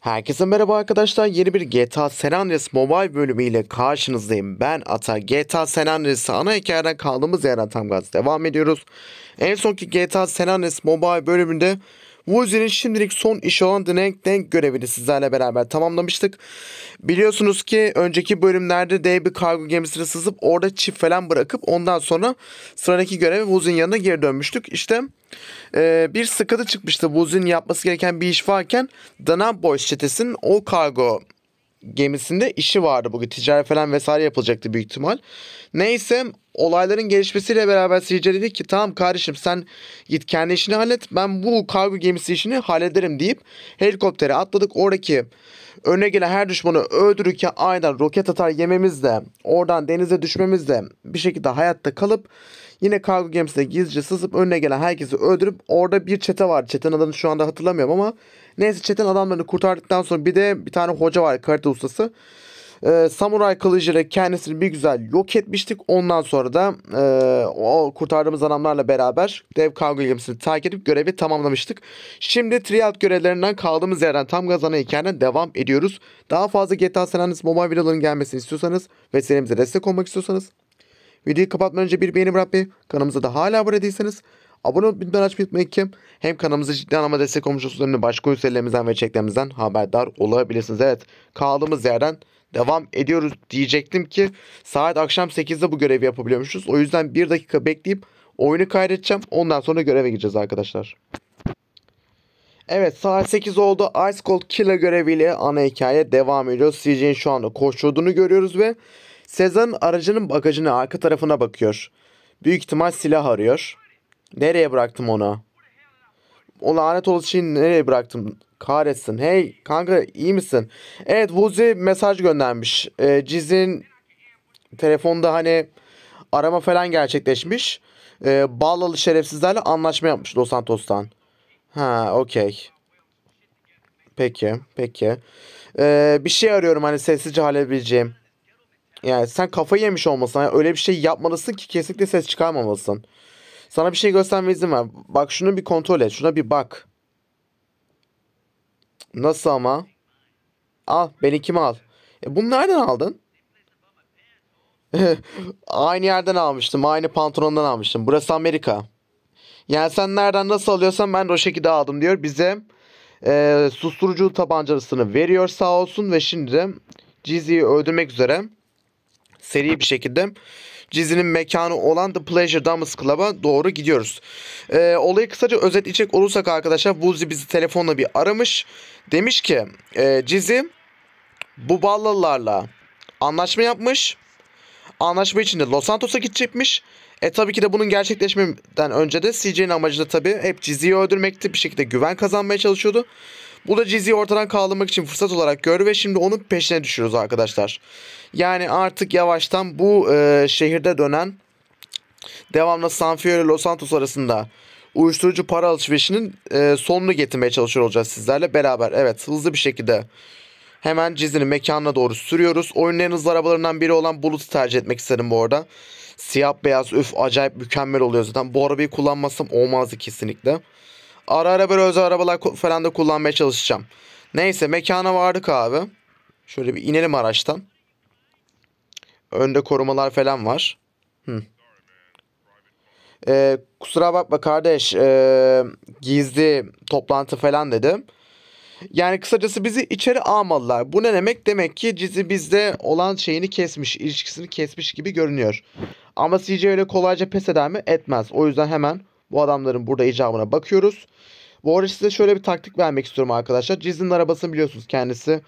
Herkese merhaba arkadaşlar. Yeni bir GTA San Andreas Mobile bölümüyle karşınızdayım. Ben Ata. GTA San Andreas'ı ana hikayeden kaldığımız yerden tam gaz devam ediyoruz. En sonki GTA San Andreas Mobile bölümünde Woolsey'nin şimdilik son işi olan The Rank Tank görevini sizlerle beraber tamamlamıştık. Biliyorsunuz ki önceki bölümlerde dev bir kargo gemisine sızıp orada çift falan bırakıp ondan sonra sıradaki görevi Woolsey'in yanına geri dönmüştük. İşte e, bir sıkıntı çıkmıştı. Woolsey'in yapması gereken bir iş varken Dana Boys çetesinin o kargo gemisinde işi vardı bugün. Ticari falan vesaire yapılacaktı büyük ihtimal. Neyse olayların gelişmesiyle beraber Sirce dedi ki tamam kardeşim sen git kendi işini hallet ben bu kargo gemisi işini hallederim deyip helikoptere atladık oradaki önüne gelen her düşmanı öldürürken aynen roket atar yememiz de oradan denize düşmemiz de bir şekilde hayatta kalıp yine kargo gemisine gizlice sızıp önüne gelen herkesi öldürüp orada bir çete var. Çetenin adını şu anda hatırlamıyorum ama neyse çetenin adamlarını kurtardıktan sonra bir de bir tane hoca var karate ustası e, samuray kılıcıyla kendisini bir güzel yok etmiştik. Ondan sonra da e, o kurtardığımız adamlarla beraber dev kargo gemisini terk edip görevi tamamlamıştık. Şimdi triad görevlerinden kaldığımız yerden tam gazana hikayeden devam ediyoruz. Daha fazla GTA San Andreas Mobile videoların gelmesini istiyorsanız ve serimize destek olmak istiyorsanız videoyu kapatmadan önce bir beğeni bırakmayı kanalımıza da hala abone değilseniz Abone olup bildirimleri açmayı unutmayın ki hem kanalımıza ciddi anlamda destek olmuş olsun hem başka üyelerimizden ve çeklerimizden haberdar olabilirsiniz. Evet kaldığımız yerden devam ediyoruz diyecektim ki saat akşam 8'de bu görevi yapabiliyormuşuz. O yüzden 1 dakika bekleyip oyunu kaydedeceğim. Ondan sonra göreve gireceğiz arkadaşlar. Evet saat 8 oldu. Ice Cold Killer göreviyle ana hikaye devam ediyor. CJ'in şu anda koşturduğunu görüyoruz ve Sezan aracının bagajını arka tarafına bakıyor. Büyük ihtimal silah arıyor. Nereye bıraktım ona? O lanet olası şeyi nereye bıraktım? Kahretsin. Hey kanka iyi misin? Evet Vuzi mesaj göndermiş. E, Ciz'in telefonda hani arama falan gerçekleşmiş. E, Bağlalı şerefsizlerle anlaşma yapmış Los Santos'tan. Ha okey. Peki peki. E, bir şey arıyorum hani sessizce halledebileceğim. Yani sen kafayı yemiş olmasın. Yani öyle bir şey yapmalısın ki kesinlikle ses çıkarmamalısın. Sana bir şey gösterme izin ver. Bak şunu bir kontrol et. Şuna bir bak. Nasıl ama? Al beni benimkimi al. E, bunu nereden aldın? aynı yerden almıştım. Aynı pantolondan almıştım. Burası Amerika. Yani sen nereden nasıl alıyorsan ben de o şekilde aldım diyor. Bize e, susturucu tabancasını veriyor sağ olsun. Ve şimdi de Jeezy'yi öldürmek üzere seri bir şekilde Cizinin mekanı olan The Pleasure Damas Club'a doğru gidiyoruz. E, olayı kısaca özetleyecek olursak arkadaşlar Buzi bizi telefonla bir aramış. Demiş ki e, ee, Cizi bu ballalarla anlaşma yapmış. Anlaşma içinde Los Santos'a gidecekmiş. E tabii ki de bunun gerçekleşmeden önce de CJ'nin amacı da tabii hep Cizi'yi öldürmekti. Bir şekilde güven kazanmaya çalışıyordu. Bu da Ciz'yi ortadan kaldırmak için fırsat olarak gör ve şimdi onun peşine düşüyoruz arkadaşlar. Yani artık yavaştan bu e, şehirde dönen devamlı San Fiore Los Santos arasında uyuşturucu para alışverişinin e, sonunu getirmeye çalışıyor olacağız sizlerle beraber. Evet hızlı bir şekilde hemen Ciz'in mekanına doğru sürüyoruz. Oyunun en hızlı arabalarından biri olan Bulut'u tercih etmek isterim bu arada. Siyah beyaz üf acayip mükemmel oluyor zaten. Bu arabayı kullanmasam olmazdı kesinlikle. Ara ara böyle özel arabalar falan da kullanmaya çalışacağım. Neyse mekana vardık abi. Şöyle bir inelim araçtan. Önde korumalar falan var. Hı. Ee, kusura bakma kardeş. Ee, gizli toplantı falan dedim. Yani kısacası bizi içeri almadılar. Bu ne demek? Demek ki Cizi bizde olan şeyini kesmiş, ilişkisini kesmiş gibi görünüyor. Ama CJ öyle kolayca pes eder mi? Etmez. O yüzden hemen bu adamların burada icabına bakıyoruz. Bu arada size şöyle bir taktik vermek istiyorum arkadaşlar. Cizli'nin arabasını biliyorsunuz kendisi.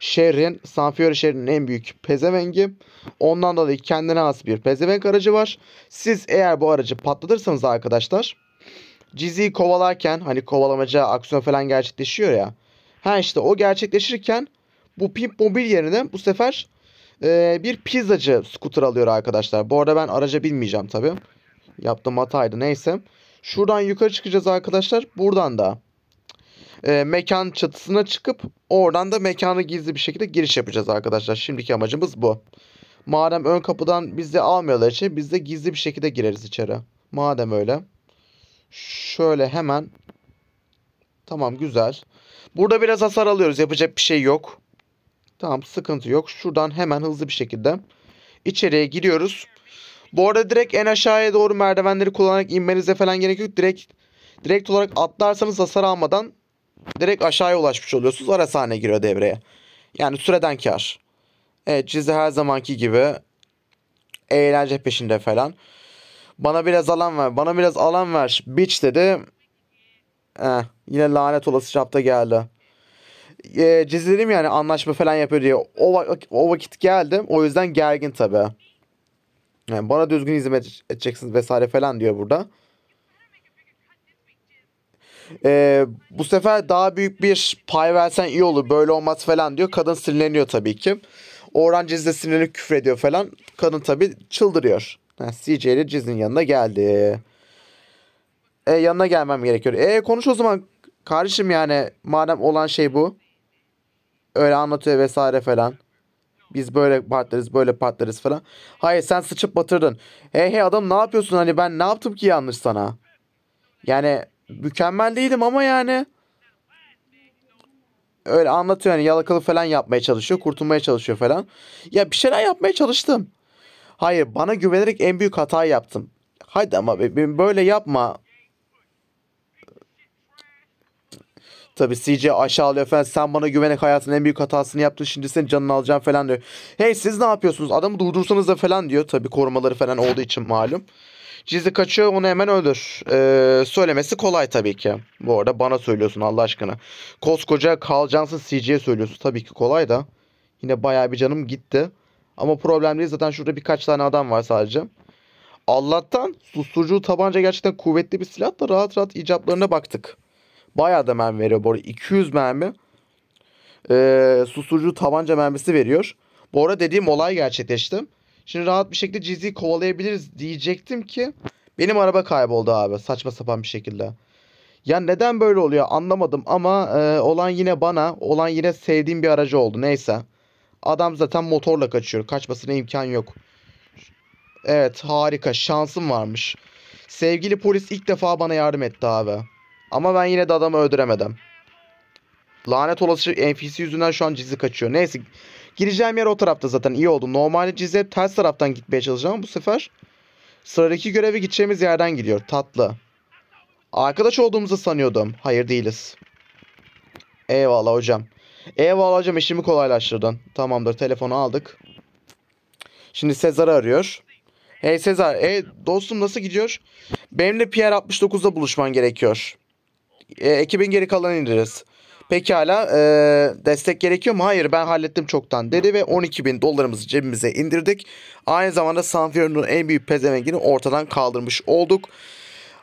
Şehrin, Sanfiori şehrinin en büyük pezevengi. Ondan dolayı kendine has bir pezevenk aracı var. Siz eğer bu aracı patlatırsanız arkadaşlar. Cizli'yi kovalarken hani kovalamaca aksiyon falan gerçekleşiyor ya. Ha işte o gerçekleşirken bu pimp mobil yerine bu sefer e, bir pizzacı scooter alıyor arkadaşlar. Bu arada ben araca binmeyeceğim tabii. Yaptığım hataydı neyse. Neyse. Şuradan yukarı çıkacağız arkadaşlar. Buradan da e, mekan çatısına çıkıp oradan da mekanı gizli bir şekilde giriş yapacağız arkadaşlar. Şimdiki amacımız bu. Madem ön kapıdan bizi almıyorlar için biz de gizli bir şekilde gireriz içeri. Madem öyle. Şöyle hemen. Tamam güzel. Burada biraz hasar alıyoruz. Yapacak bir şey yok. Tamam sıkıntı yok. Şuradan hemen hızlı bir şekilde içeriye giriyoruz. Bu arada direkt en aşağıya doğru merdivenleri kullanarak inmenize falan gerek yok. Direkt direkt olarak atlarsanız hasar almadan direkt aşağıya ulaşmış oluyorsunuz. Ara sahne giriyor devreye. Yani süreden kar. Evet Cize her zamanki gibi eğlence peşinde falan. Bana biraz alan ver. Bana biraz alan ver. Bitch dedi. Eh, yine lanet olası şapta geldi. E, ee, Cize dedim yani anlaşma falan yapıyor diye. O, o vakit geldim. O yüzden gergin tabii. Yani bana düzgün hizmet edeceksiniz vesaire falan diyor burada. Ee, bu sefer daha büyük bir pay versen iyi olur böyle olmaz falan diyor. Kadın sinirleniyor tabii ki. Orhan Ciz de sinirlenip küfrediyor falan. Kadın tabii çıldırıyor. Yani CJ ile Ciz'in yanına geldi. E, ee, yanına gelmem gerekiyor. ee, konuş o zaman kardeşim yani madem olan şey bu. Öyle anlatıyor vesaire falan. Biz böyle patlarız böyle patlarız falan. Hayır sen sıçıp batırdın. Hey hey adam ne yapıyorsun hani ben ne yaptım ki yanlış sana? Yani mükemmel değilim ama yani. Öyle anlatıyor yani yalakalı falan yapmaya çalışıyor. Kurtulmaya çalışıyor falan. Ya bir şeyler yapmaya çalıştım. Hayır bana güvenerek en büyük hata yaptım. Haydi ama böyle yapma. Tabi CJ aşağılıyor falan. Sen bana güvenek hayatının en büyük hatasını yaptın. Şimdi senin canını alacağım falan diyor. Hey siz ne yapıyorsunuz? Adamı durdursanız da falan diyor. Tabi korumaları falan olduğu için malum. Cizi kaçıyor onu hemen öldür. Ee, söylemesi kolay tabii ki. Bu arada bana söylüyorsun Allah aşkına. Koskoca Carl Johnson CJ'ye söylüyorsun. Tabii ki kolay da. Yine bayağı bir canım gitti. Ama problem değil zaten şurada birkaç tane adam var sadece. Allah'tan susturucu tabanca gerçekten kuvvetli bir silah da rahat rahat icaplarına baktık. Bayağı da mermi veriyor bu arada. 200 mermi e, susucu tabanca mermisi veriyor. Bu arada dediğim olay gerçekleşti. Şimdi rahat bir şekilde Ciz'i kovalayabiliriz diyecektim ki benim araba kayboldu abi saçma sapan bir şekilde. Ya neden böyle oluyor anlamadım ama e, olan yine bana olan yine sevdiğim bir aracı oldu neyse. Adam zaten motorla kaçıyor kaçmasına imkan yok. Evet harika şansım varmış. Sevgili polis ilk defa bana yardım etti abi. Ama ben yine de adamı öldüremedim. Lanet olası NPC yüzünden şu an cizi kaçıyor. Neyse gireceğim yer o tarafta zaten iyi oldu. Normalde cize hep ters taraftan gitmeye çalışacağım. Bu sefer sıradaki göreve gideceğimiz yerden gidiyor. Tatlı. Arkadaş olduğumuzu sanıyordum. Hayır değiliz. Eyvallah hocam. Eyvallah hocam işimi kolaylaştırdın. Tamamdır telefonu aldık. Şimdi Sezar'ı arıyor. Hey Sezar, e, dostum nasıl gidiyor? Benimle Pierre 69'da buluşman gerekiyor. E, ekibin geri kalanını indiririz. Pekala e, destek gerekiyor mu? Hayır ben hallettim çoktan dedi ve 12 bin dolarımızı cebimize indirdik. Aynı zamanda Sanfier'in en büyük pezevengini ortadan kaldırmış olduk.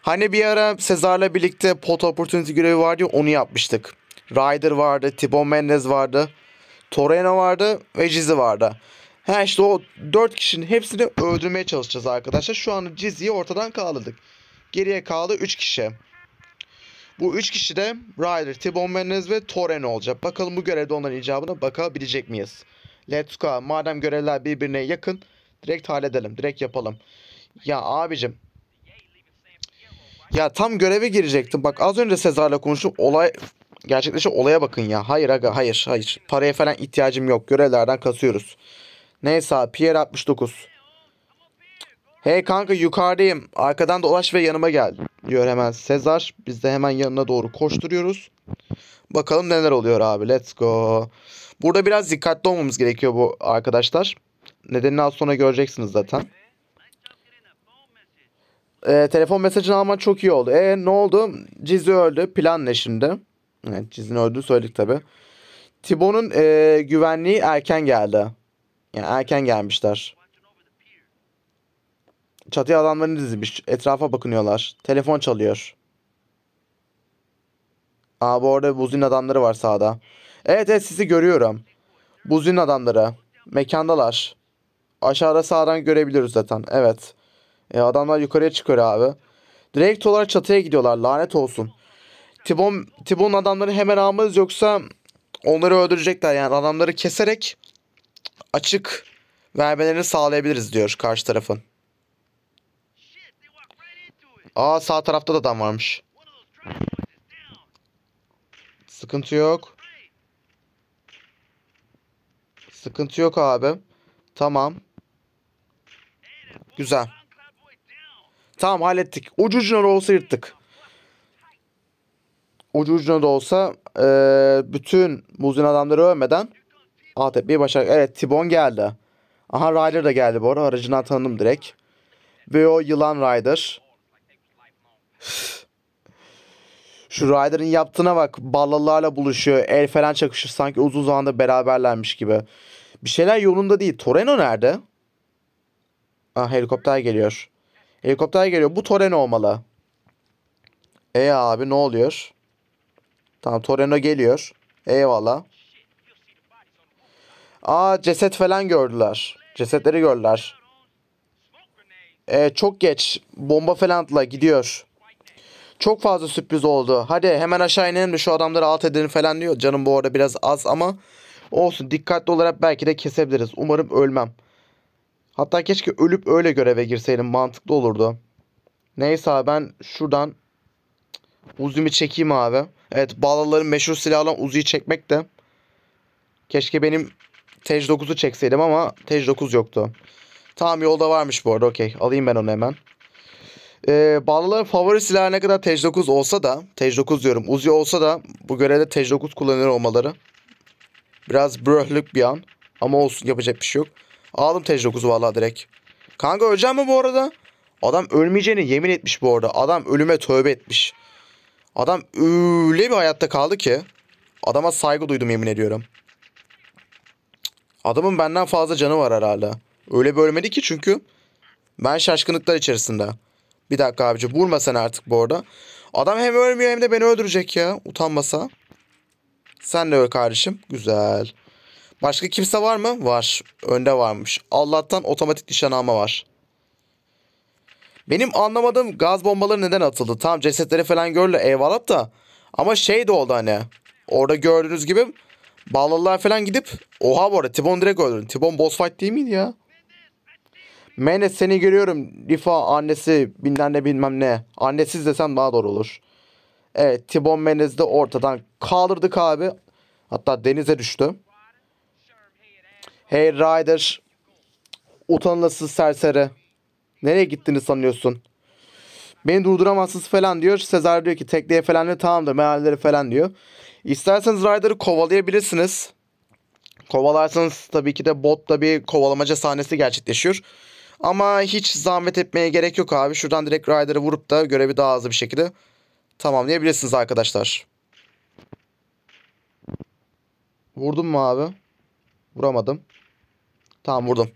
Hani bir ara Sezar'la birlikte pot opportunity görevi vardı ya onu yapmıştık. Ryder vardı, Tibo Mendez vardı, Torreno vardı ve Cizi vardı. Ha işte o 4 kişinin hepsini öldürmeye çalışacağız arkadaşlar. Şu an Cizi'yi ortadan kaldırdık. Geriye kaldı 3 kişi. Bu üç kişi de Ryder, Tibon Menez ve Toren olacak. Bakalım bu görevde onların icabına bakabilecek miyiz? Let's go. Madem görevler birbirine yakın direkt halledelim. Direkt yapalım. Ya abicim. Ya tam göreve girecektim. Bak az önce Sezar'la konuştum. Olay gerçekleşe olaya bakın ya. Hayır aga hayır hayır. Paraya falan ihtiyacım yok. Görevlerden kasıyoruz. Neyse Pierre 69. Hey kanka yukarıdayım. Arkadan dolaş ve yanıma gel. Diyor hemen Sezar. Biz de hemen yanına doğru koşturuyoruz. Bakalım neler oluyor abi. Let's go. Burada biraz dikkatli olmamız gerekiyor bu arkadaşlar. Nedenini az sonra göreceksiniz zaten. Ee, telefon mesajını alman çok iyi oldu. eee ne oldu? Cizi öldü. Plan ne şimdi? Evet Cizi'nin öldüğünü söyledik tabi. Tibo'nun e, güvenliği erken geldi. Yani erken gelmişler. Çatıya adamlarını dizmiş. Etrafa bakınıyorlar. Telefon çalıyor. Aa bu arada buzin adamları var sağda. Evet evet sizi görüyorum. Buzin adamları. Mekandalar. Aşağıda sağdan görebiliyoruz zaten. Evet. E, adamlar yukarıya çıkıyor abi. Direkt olarak çatıya gidiyorlar. Lanet olsun. Tibon, Tibon adamları hemen almalıyız yoksa onları öldürecekler. Yani adamları keserek açık vermelerini sağlayabiliriz diyor karşı tarafın. Aa sağ tarafta da adam varmış. Sıkıntı yok. Sıkıntı yok abi. Tamam. Güzel. Tamam hallettik. Ucu ucuna da olsa yırttık. Ucu ucuna da olsa e, bütün muzin adamları ölmeden alt bir başak. Evet Tibon geldi. Aha Ryder da geldi bu arada. Aracından tanıdım direkt. Ve o yılan Ryder. Şu Ryder'ın yaptığına bak. Ballalarla buluşuyor. El falan çakışır. Sanki uzun zamanda beraberlermiş gibi. Bir şeyler yolunda değil. Toreno nerede? Ah helikopter geliyor. Helikopter geliyor. Bu Toreno olmalı. E abi ne oluyor? Tamam Toreno geliyor. Eyvallah. Aa ceset falan gördüler. Cesetleri gördüler. E, çok geç. Bomba falan atla gidiyor. Çok fazla sürpriz oldu. Hadi hemen aşağı inelim de şu adamları alt edelim falan diyor. Canım bu arada biraz az ama olsun. Dikkatli olarak belki de kesebiliriz. Umarım ölmem. Hatta keşke ölüp öyle göreve girseydim. Mantıklı olurdu. Neyse abi ben şuradan Uzi'mi çekeyim abi. Evet balaların meşhur silahı olan uzuyu çekmek de. Keşke benim Tej 9'u çekseydim ama Tej 9 yoktu. Tamam yolda varmış bu arada okey. Alayım ben onu hemen. E, ee, bağlıların favori silahı ne kadar Tej-9 olsa da, Tej-9 diyorum Uzi olsa da bu görevde Tej-9 kullanıyor olmaları. Biraz bröhlük bir an. Ama olsun yapacak bir şey yok. Aldım Tej-9'u valla direkt. Kanka öleceğim mi bu arada? Adam ölmeyeceğini yemin etmiş bu arada. Adam ölüme tövbe etmiş. Adam öyle bir hayatta kaldı ki. Adama saygı duydum yemin ediyorum. Adamın benden fazla canı var herhalde. Öyle bir ölmedi ki çünkü. Ben şaşkınlıklar içerisinde. Bir dakika abici vurma sen artık bu arada. Adam hem ölmüyor hem de beni öldürecek ya. Utanmasa. Sen de öl kardeşim. Güzel. Başka kimse var mı? Var. Önde varmış. Allah'tan otomatik nişan alma var. Benim anlamadığım gaz bombaları neden atıldı? Tam cesetleri falan görle eyvallah da. Ama şey de oldu hani. Orada gördüğünüz gibi bağlalılar falan gidip. Oha bu arada Tibon direkt öldürdü. Tibon boss fight değil miydi ya? Menes seni görüyorum. Rifa annesi bilmem ne bilmem ne. Annesiz desem daha doğru olur. Evet Tibon Menez de ortadan kaldırdık abi. Hatta denize düştü. Hey Ryder. Utanılasız serseri. Nereye gittiğini sanıyorsun? Beni durduramazsınız falan diyor. Sezar diyor ki tekneye falan ne Tamamdır mealleri falan diyor. İsterseniz Ryder'ı kovalayabilirsiniz. Kovalarsanız tabii ki de botta bir kovalamaca sahnesi gerçekleşiyor. Ama hiç zahmet etmeye gerek yok abi. Şuradan direkt Rider'ı vurup da görevi daha hızlı bir şekilde tamamlayabilirsiniz arkadaşlar. Vurdum mu abi? Vuramadım. Tamam vurdum.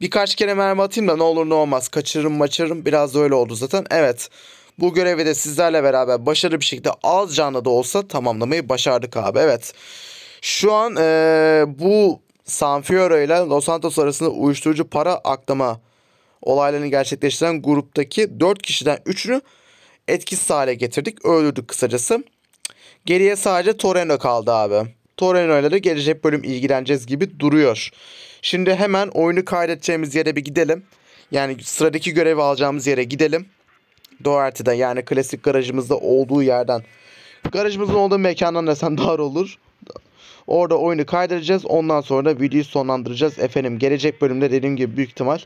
Birkaç kere mermi atayım da ne olur ne olmaz. Kaçırırım maçırırım. Biraz da öyle oldu zaten. Evet. Bu görevi de sizlerle beraber başarılı bir şekilde az canlı da olsa tamamlamayı başardık abi. Evet. Şu an ee, bu Sanfiora ile Los Santos arasında uyuşturucu para aklama olaylarını gerçekleştiren gruptaki 4 kişiden 3'ünü etkisiz hale getirdik. Öldürdük kısacası. Geriye sadece Toreno kaldı abi. Toreno ile de gelecek bölüm ilgileneceğiz gibi duruyor. Şimdi hemen oyunu kaydedeceğimiz yere bir gidelim. Yani sıradaki görevi alacağımız yere gidelim. Doherty'den yani klasik garajımızda olduğu yerden. Garajımızın olduğu mekandan desem dar olur. Orada oyunu kaydedeceğiz. Ondan sonra da videoyu sonlandıracağız. Efendim gelecek bölümde dediğim gibi büyük ihtimal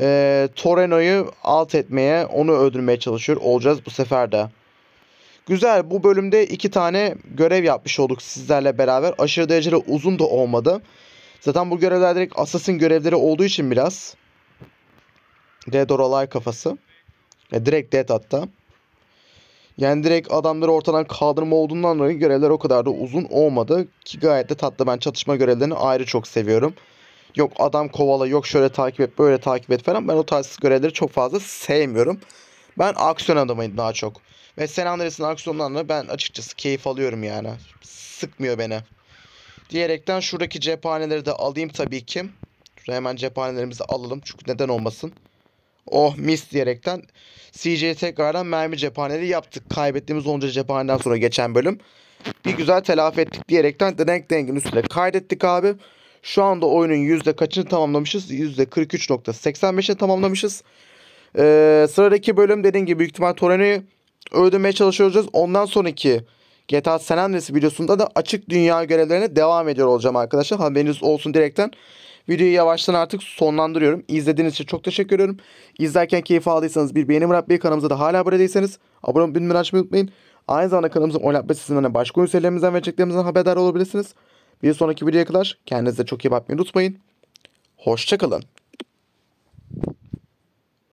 e, Toreno'yu alt etmeye, onu öldürmeye çalışıyor olacağız bu sefer de. Güzel bu bölümde iki tane görev yapmış olduk sizlerle beraber. Aşırı derecede uzun da olmadı. Zaten bu görevler direkt Assassin görevleri olduğu için biraz. Dead or Alive kafası. E, direkt Dead hatta. Yani direkt adamları ortadan kaldırma olduğundan dolayı görevler o kadar da uzun olmadı. Ki gayet de tatlı. Ben çatışma görevlerini ayrı çok seviyorum. Yok adam kovala, yok şöyle takip et, böyle takip et falan. Ben o tarz görevleri çok fazla sevmiyorum. Ben aksiyon adamıyım daha çok. Ve San Andreas'ın aksiyonlarını ben açıkçası keyif alıyorum yani. Sıkmıyor beni. Diyerekten şuradaki cephaneleri de alayım tabii ki. Şuraya hemen cephanelerimizi alalım. Çünkü neden olmasın. Oh mis diyerekten CJ tekrardan mermi cephaneli yaptık. Kaybettiğimiz onca cephaneden sonra geçen bölüm. Bir güzel telafi ettik diyerekten denk dengin üstüne kaydettik abi. Şu anda oyunun yüzde kaçını tamamlamışız? Yüzde %43.85'e tamamlamışız. Ee, sıradaki bölüm dediğim gibi büyük ihtimal Torino'yu öldürmeye çalışacağız Ondan sonraki GTA San Andreas videosunda da açık dünya görevlerine devam ediyor olacağım arkadaşlar. Haberiniz olsun direkten. Videoyu yavaştan artık sonlandırıyorum. İzlediğiniz için çok teşekkür ediyorum. İzlerken keyif aldıysanız bir beğeni bırakmayı kanalımıza da hala abone değilseniz abone olmayı bildirimleri açmayı unutmayın. Aynı zamanda kanalımızın oynatma sistemlerine başka oyun serilerimizden ve çektiğimizden haberdar olabilirsiniz. Bir sonraki videoya kadar kendinize çok iyi bakmayı unutmayın. Hoşçakalın.